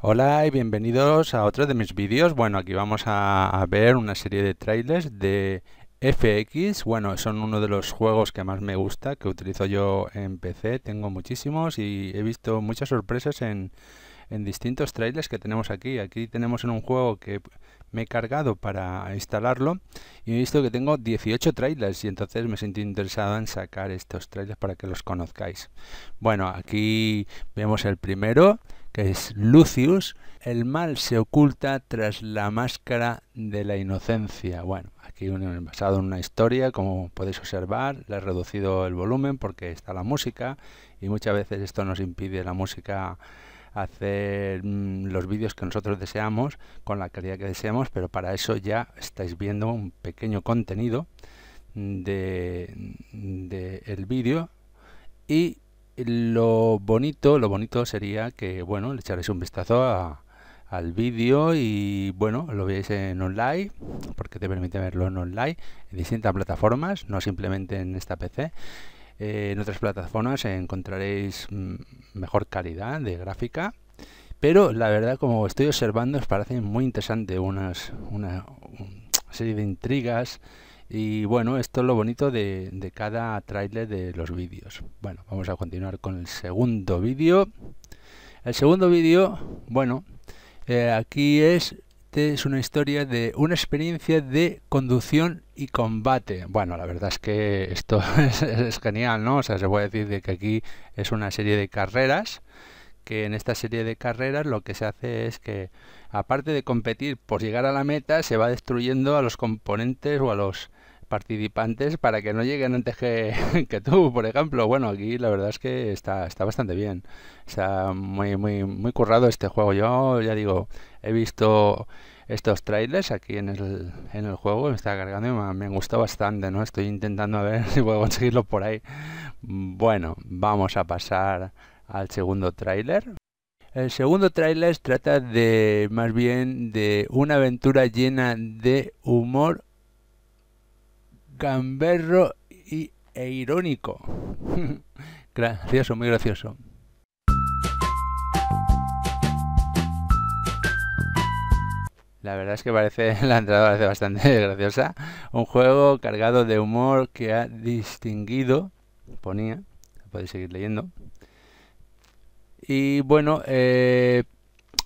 Hola y bienvenidos a otro de mis vídeos. Bueno, aquí vamos a ver una serie de trailers de FX, bueno, son uno de los juegos que más me gusta, que utilizo yo en PC, tengo muchísimos y he visto muchas sorpresas en, en distintos trailers que tenemos aquí. Aquí tenemos en un juego que me he cargado para instalarlo y he visto que tengo 18 trailers y entonces me sentí interesado en sacar estos trailers para que los conozcáis. Bueno, aquí vemos el primero que es Lucius. El mal se oculta tras la máscara de la inocencia. Bueno, aquí basado en una historia, como podéis observar, le he reducido el volumen porque está la música y muchas veces esto nos impide la música hacer mm, los vídeos que nosotros deseamos, con la calidad que deseamos, pero para eso ya estáis viendo un pequeño contenido de, el vídeo y lo bonito lo bonito sería que bueno le echaréis un vistazo al vídeo y bueno lo veáis en online porque te permite verlo en online en distintas plataformas no simplemente en esta pc eh, en otras plataformas encontraréis mm, mejor calidad de gráfica, pero la verdad como estoy observando os parece muy interesante unas, una, serie de intrigas y bueno, esto es lo bonito de, de cada trailer de los vídeos. Bueno, vamos a continuar con el segundo vídeo. El segundo vídeo, bueno, eh, aquí es este es una historia de una experiencia de conducción y combate. Bueno, la verdad es que esto es, es genial, ¿no? O sea, se puede decir de que aquí es una serie de carreras que en esta serie de carreras lo que se hace es que, aparte de competir por llegar a la meta, se va destruyendo a los componentes o a los participantes para que no lleguen antes que, que, tú, por ejemplo. Bueno, aquí la verdad es que está, está bastante bien. Está muy, muy, muy currado este juego. Yo ya digo, he visto estos trailers aquí en el, en el juego, me está cargando me, me gustó bastante, ¿no? Estoy intentando a ver si puedo conseguirlo por ahí. Bueno, vamos a pasar al segundo tráiler. El segundo tráiler trata de más bien de una aventura llena de humor camberro y, e irónico. gracioso, muy gracioso. La verdad es que parece la entrada parece bastante graciosa. Un juego cargado de humor que ha distinguido, ponía, podéis seguir leyendo. Y bueno, eh,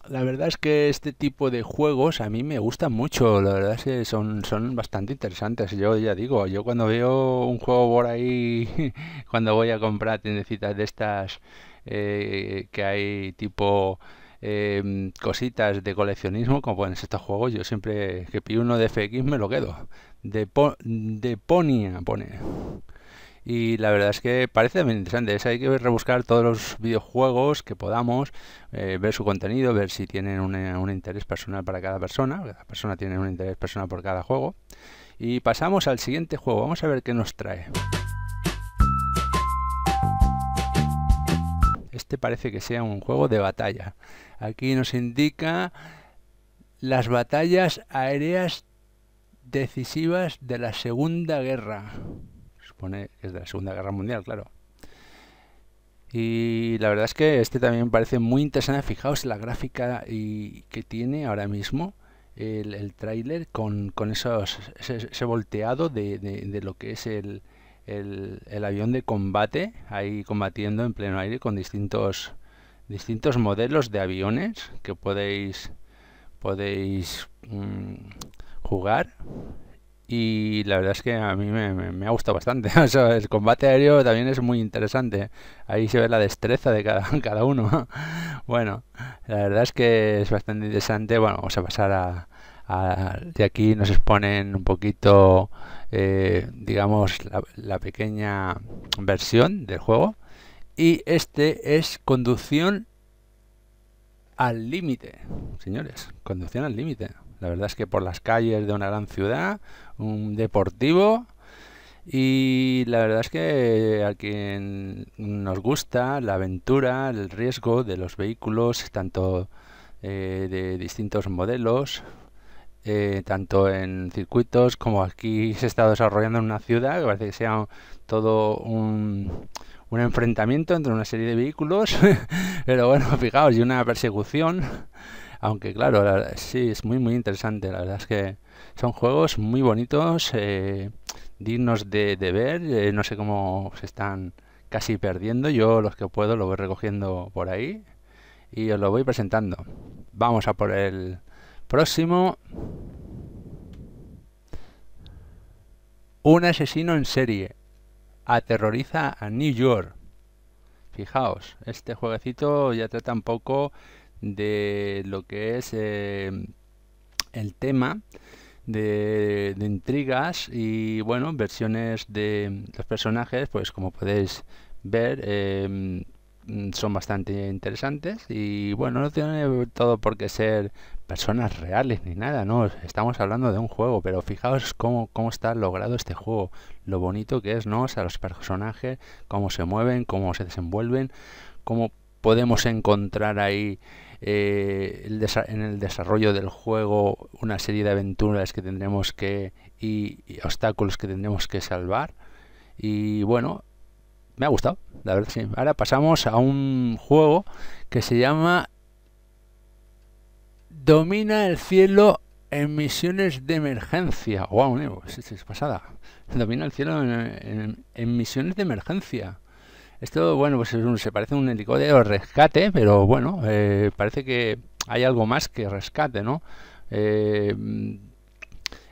la verdad es que este tipo de juegos a mí me gustan mucho, la verdad es que son, son bastante interesantes. Yo ya digo, yo cuando veo un juego por ahí, cuando voy a comprar tiendecitas de estas eh, que hay tipo em, cositas de coleccionismo, como pueden ser estos juegos, yo siempre que pido uno de FX me lo quedo. De, po de Ponia pone y la verdad es que parece muy interesante. hay que rebuscar todos los videojuegos que podamos, eh, ver su contenido, ver si tienen un, eh, un, interés personal para cada persona. Cada persona tiene un interés personal por cada juego. Y pasamos al siguiente juego, vamos a ver qué nos trae. Este parece que sea un juego de batalla. Aquí nos indica las batallas aéreas decisivas de la Segunda Guerra es de la Segunda Guerra Mundial, claro. Y la verdad es que este también me parece muy interesante. Fijaos la gráfica y, que tiene ahora mismo el, tráiler con, con esos, ese, volteado de, de, lo que es el, el, avión de combate, ahí combatiendo en pleno aire con distintos, distintos modelos de aviones que podéis, podéis mm, jugar y la verdad es que a mí me, ha gustado bastante. el combate aéreo también es muy interesante. Ahí se ve la destreza de cada, cada uno. Bueno, la verdad es que es bastante interesante. Bueno, vamos a pasar a, de aquí. Nos exponen un poquito, eh, digamos, la pequeña versión del juego. Y este es conducción al límite. Señores, conducción al límite. La verdad es que por las calles de una gran ciudad, un deportivo, y la verdad es que a quien nos gusta la aventura, el riesgo de los vehículos, tanto eh, de distintos modelos, eh, tanto en circuitos como aquí se está desarrollando en una ciudad, que parece que sea todo un, un, enfrentamiento entre una serie de vehículos, pero bueno, fijaos, y una persecución. Aunque claro, sí, es muy muy interesante. La verdad es que son juegos muy bonitos, eh, dignos de, ver. Eh, no sé cómo se están casi perdiendo. Yo los que puedo lo voy recogiendo por ahí y os lo voy presentando. Vamos a por el próximo. Un asesino en serie aterroriza a New York. Fijaos, este jueguecito ya trata un poco de lo que es em, el tema de, intrigas y bueno versiones de los personajes pues como podéis ver em, son bastante interesantes y bueno no tiene todo por qué ser personas reales ni nada no estamos hablando de un juego pero fijaos cómo, cómo está logrado este juego lo bonito que es no o sea los personajes cómo se mueven cómo se desenvuelven cómo podemos encontrar ahí eh, el en el desarrollo del juego una serie de aventuras que tendremos que y, obstáculos que tendremos que salvar y bueno me ha gustado la verdad ahora pasamos a un juego que se llama domina el cielo en misiones de emergencia wow es, pasada domina el cielo en misiones de emergencia esto, bueno, pues se parece a un helicóptero rescate, pero bueno, eh, parece que hay algo más que rescate, ¿no? Eh,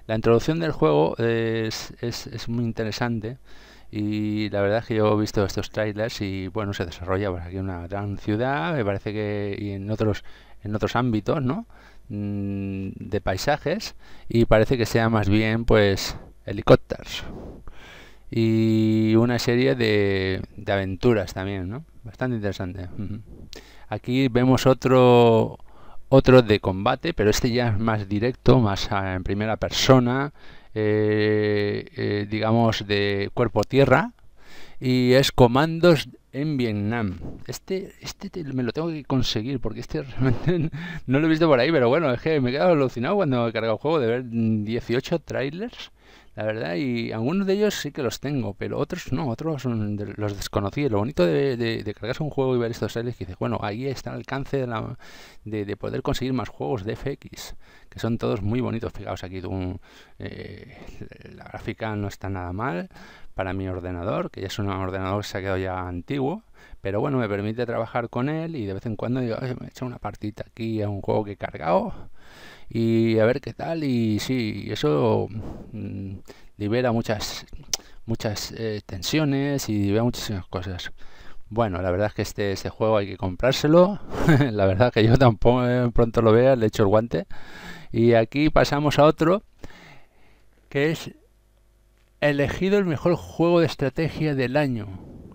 la introducción del juego es, es, muy interesante y la verdad es que yo he visto estos trailers y bueno, se desarrolla por aquí una gran ciudad, me parece que y en otros en otros ámbitos, ¿no? Mm, de paisajes y parece que sea más bien pues helicópteros y una serie de, aventuras también, ¿no? Bastante interesante. Aquí vemos otro otro de combate, pero este ya es más directo, más en primera persona, eh, eh, digamos de cuerpo tierra y es comandos en Vietnam. Este, este me lo tengo que conseguir porque este realmente no lo he visto por ahí, pero bueno, es que me he quedado alucinado cuando he cargado el juego de ver 18 trailers la verdad, y algunos de ellos sí que los tengo, pero otros no, otros son los desconocí. Lo bonito de, de, cargarse un juego y ver estos trailers que dices, bueno, ahí está el alcance de, de, poder conseguir más juegos de FX, que son todos muy bonitos. Fijaos aquí, eh, la gráfica no está nada mal para mi ordenador, que ya es un ordenador que se ha quedado ya antiguo, pero bueno, me permite trabajar con él y de vez en cuando digo, me he hecho una partita aquí a un juego que he cargado y a ver qué tal. Y sí, eso mm, libera muchas, muchas eh, tensiones y libera muchísimas cosas. Bueno, la verdad es que este, este juego hay que comprárselo. la verdad que yo tampoco eh, pronto lo vea, le echo el guante. Y aquí pasamos a otro que es elegido el mejor juego de estrategia del año.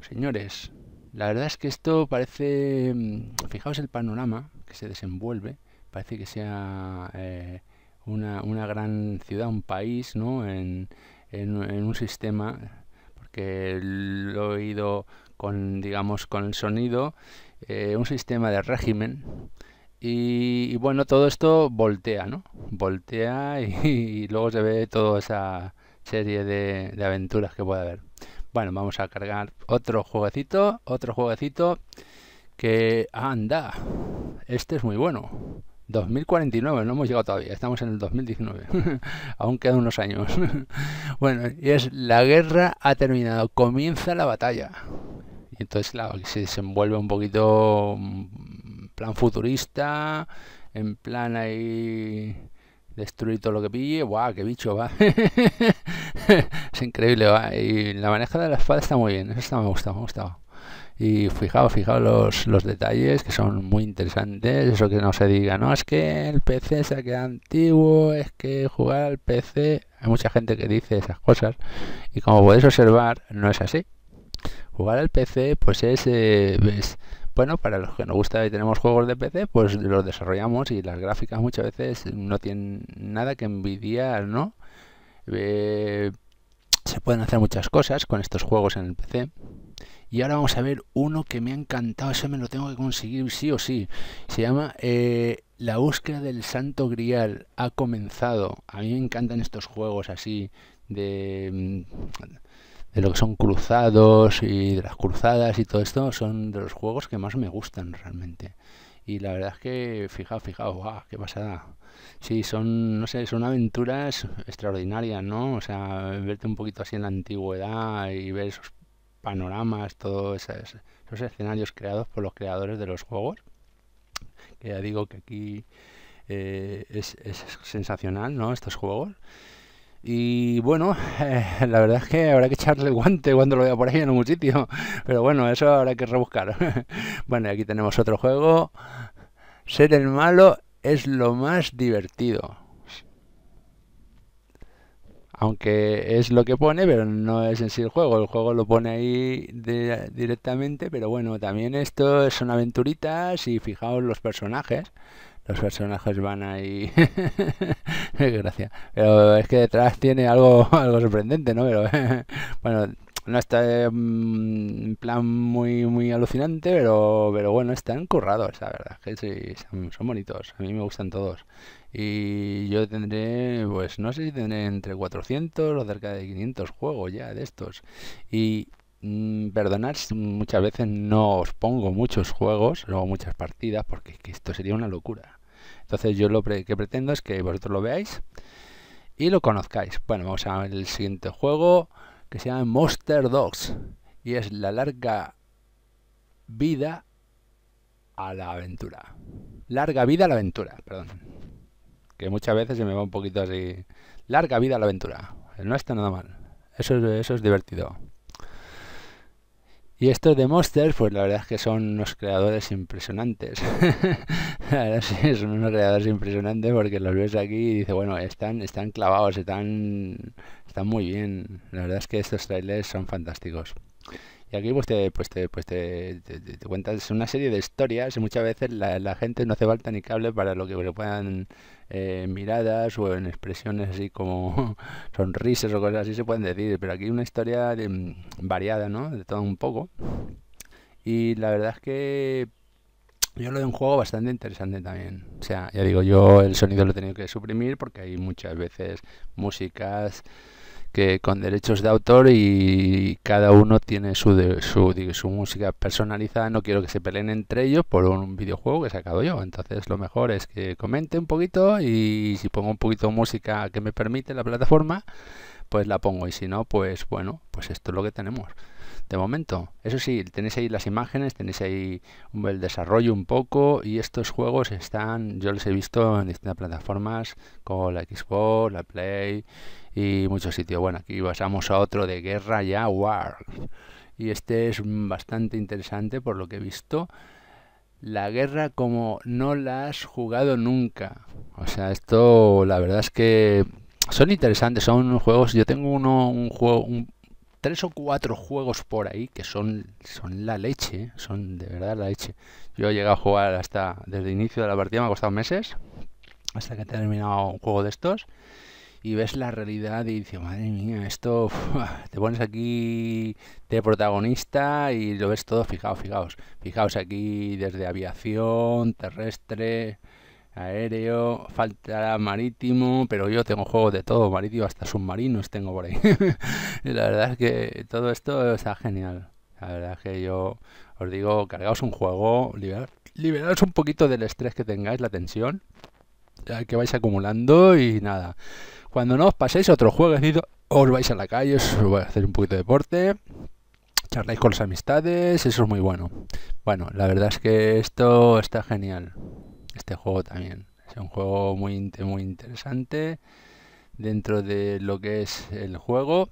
Señores, la verdad es que esto parece... Mm, fijaos el panorama que se desenvuelve parece que sea eh, una, una, gran ciudad, un país, ¿no? En, un sistema, porque lo he oído con, digamos, con el sonido, eh, un sistema de régimen. Y, bueno, todo esto voltea, ¿no? Voltea y, luego se ve toda esa serie de, de aventuras que puede haber. Bueno, vamos a cargar otro jueguecito, otro jueguecito que anda. Este es muy bueno. 2049, no hemos llegado todavía, estamos en el 2019, aún quedan unos años. bueno, y es la guerra ha terminado, comienza la batalla. Y entonces, claro, se desenvuelve un poquito en mm, plan futurista, en plan ahí destruir todo lo que pille, guau, qué bicho va. es increíble, va. Y la maneja de la espada está muy bien, eso está, me ha gustado, me ha gustado. Y fijaos, fijaos los, los detalles que son muy interesantes. Eso que no se diga, no, es que el PC se ha quedado antiguo, es que jugar al PC. Hay mucha gente que dice esas cosas. Y como podéis observar, no es así. Jugar al PC, pues eh, es, bueno, para los que nos gusta y tenemos juegos de PC, pues los desarrollamos y las gráficas muchas veces no tienen nada que envidiar, ¿no? Eh, se pueden hacer muchas cosas con estos juegos en el PC. Y ahora vamos a ver uno que me ha encantado, Eso me lo tengo que conseguir sí o sí. Se llama eh, La búsqueda del Santo Grial. Ha comenzado. A mí me encantan estos juegos así de, mm, de lo que son cruzados y de las cruzadas y todo esto. Son de los juegos que más me gustan realmente y la verdad es que fijaos, fijaos, wow, qué pasada. Sí, son, no sé, son aventuras extraordinarias, ¿no? O sea, verte un poquito así en la antigüedad y ver esos panoramas, todos esos, escenarios creados por los creadores de los juegos. Que ya digo que aquí eh, es, sensacional, ¿no? Estos juegos. Y bueno, eh, la verdad es que habrá que echarle guante cuando lo vea por ahí en algún sitio. Pero bueno, eso habrá que rebuscar. bueno, aquí tenemos otro juego. Ser el malo es lo más divertido aunque es lo que pone, pero no es en sí el juego. El juego lo pone ahí directamente, pero bueno, también esto son aventuritas y fijaos los personajes. Los personajes van ahí. Gracias. Pero es que detrás tiene algo, algo sorprendente, ¿no? Pero bueno, no está mm, en plan muy muy alucinante, pero pero bueno, están currados, la verdad, que son, son bonitos, a mí me gustan todos. Y yo tendré, pues no sé si tendré entre 400 o cerca de 500 juegos ya de estos. Y mm, perdonad muchas veces no os pongo muchos juegos luego muchas partidas porque esto sería una locura. Entonces yo lo que pretendo es que vosotros lo veáis y lo conozcáis. Bueno, vamos a ver el siguiente juego que se llama Monster Dogs y es la larga vida a la aventura. Larga vida a la aventura, perdón que muchas veces se me va un poquito así. Larga vida a la aventura. No está nada mal. Eso, eso es divertido. Y estos de Monsters, pues la verdad es que son unos creadores impresionantes. la verdad sí, son unos creadores impresionantes porque los ves aquí y dices, bueno, están, están clavados, están, están muy bien. La verdad es que estos trailers son fantásticos. Y aquí pues te, pues te, pues te, cuentas una serie de historias y muchas veces la, gente no hace falta ni cable para lo que puedan eh, miradas o en expresiones así como sonrisas o cosas así se pueden decir, pero aquí una historia mm, variada, ¿no? De todo un poco. Y la verdad es que yo lo de un juego bastante interesante también. O sea, ya digo, yo el sonido lo he tenido que suprimir porque hay muchas veces músicas que con derechos de autor y cada uno tiene su, su, música personalizada. No quiero que se peleen entre ellos por un videojuego que he sacado yo. Entonces lo mejor es que comente un poquito y si pongo un poquito de música que me permite la plataforma, pues la pongo. Y si no, pues bueno, pues esto es lo que tenemos de momento. Eso sí, tenéis ahí las imágenes, tenéis ahí el desarrollo un poco y estos juegos están, yo los he visto en distintas plataformas como la Xbox, la Play y muchos sitios. Bueno, aquí pasamos a otro de guerra ya, War. Y este es bastante interesante por lo que he visto la guerra como no la has jugado nunca. O sea, esto la verdad es que son interesantes, son juegos. Yo tengo uno, un juego, un, tres o cuatro juegos por ahí que son, son la leche, son de verdad la leche. Yo he llegado a jugar hasta desde inicio de la partida, me ha costado meses, hasta que he terminado un juego de estos. Y ves la realidad y dices, madre mía, esto te pones aquí de protagonista y lo ves todo, fijaos, fijaos, fijaos aquí desde aviación, terrestre, Aéreo, falta marítimo, pero yo tengo juegos de todo, marítimo, hasta submarinos tengo por ahí. la verdad es que todo esto está genial. La verdad es que yo os digo, cargaos un juego, liberar, liberaos un poquito del estrés que tengáis, la tensión que vais acumulando y nada. Cuando no os paséis otro juego, os vais a la calle, os vais a hacer un poquito de deporte, charláis con las amistades, eso es muy bueno. Bueno, la verdad es que esto está genial este juego también. Es un juego muy, muy interesante dentro de lo que es el juego.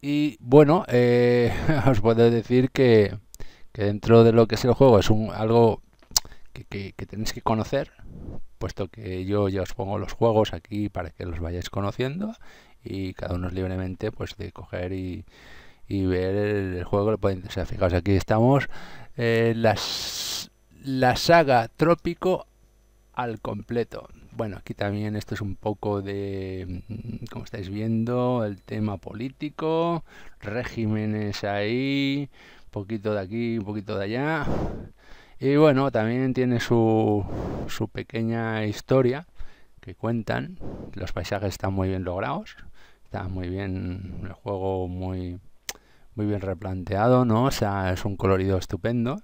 Y bueno, eh, os puedo decir que, que, dentro de lo que es el juego es un, algo que, que, tenéis que conocer, puesto que yo ya os pongo los juegos aquí para que los vayáis conociendo y cada uno es libremente pues de coger y, ver el juego. O sea, fijaos, aquí estamos eh, las la saga Trópico al completo. Bueno, aquí también esto es un poco de, mm, como estáis viendo, el tema político, regímenes ahí, poquito de aquí, un poquito de allá. Y bueno, también tiene su, su pequeña historia que cuentan. Los paisajes están muy bien logrados, está muy bien el juego, muy, muy bien replanteado, ¿no? O sea, es un colorido estupendo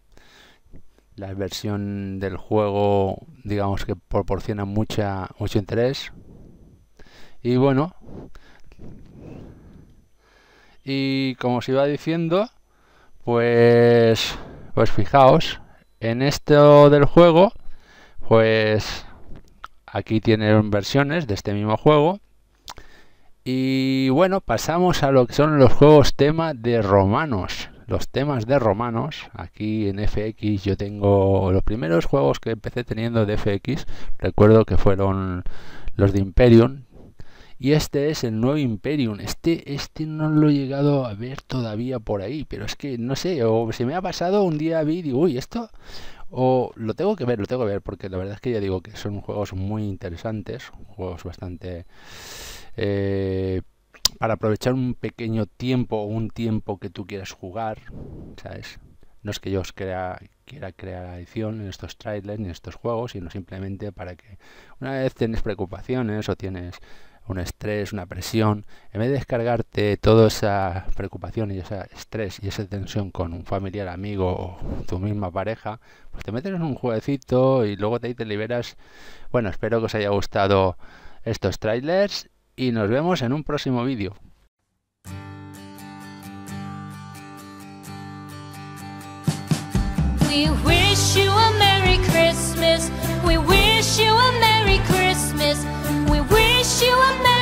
la versión del juego digamos que proporciona mucha mucho interés y bueno y como os iba diciendo pues pues fijaos en esto del juego pues aquí tienen versiones de este mismo juego y bueno pasamos a lo que son los juegos tema de romanos los temas de romanos. Aquí en FX yo tengo los primeros juegos que empecé teniendo de FX. Recuerdo que fueron los de Imperium. Y este es el nuevo Imperium. Este, este no lo he llegado a ver todavía por ahí. Pero es que no sé, o se me ha pasado un día vi y digo, uy, esto. O lo tengo que ver, lo tengo que ver, porque la verdad es que ya digo que son juegos muy interesantes, juegos bastante eh, para aprovechar un pequeño tiempo o un tiempo que tú quieras jugar, ¿sabes? No es que yo os crea, quiera crear adicción en estos trailers, en estos juegos, sino simplemente para que una vez tienes preocupaciones o tienes un estrés, una presión, en vez de descargarte toda esa preocupación y ese estrés y esa tensión con un familiar, amigo o tu misma pareja, pues te metes en un jueguecito y luego de te liberas. Bueno, espero que os haya gustado estos trailers y nos vemos en un próximo vídeo. We wish you a Merry Christmas. We wish you a Merry Christmas. We wish you a Merry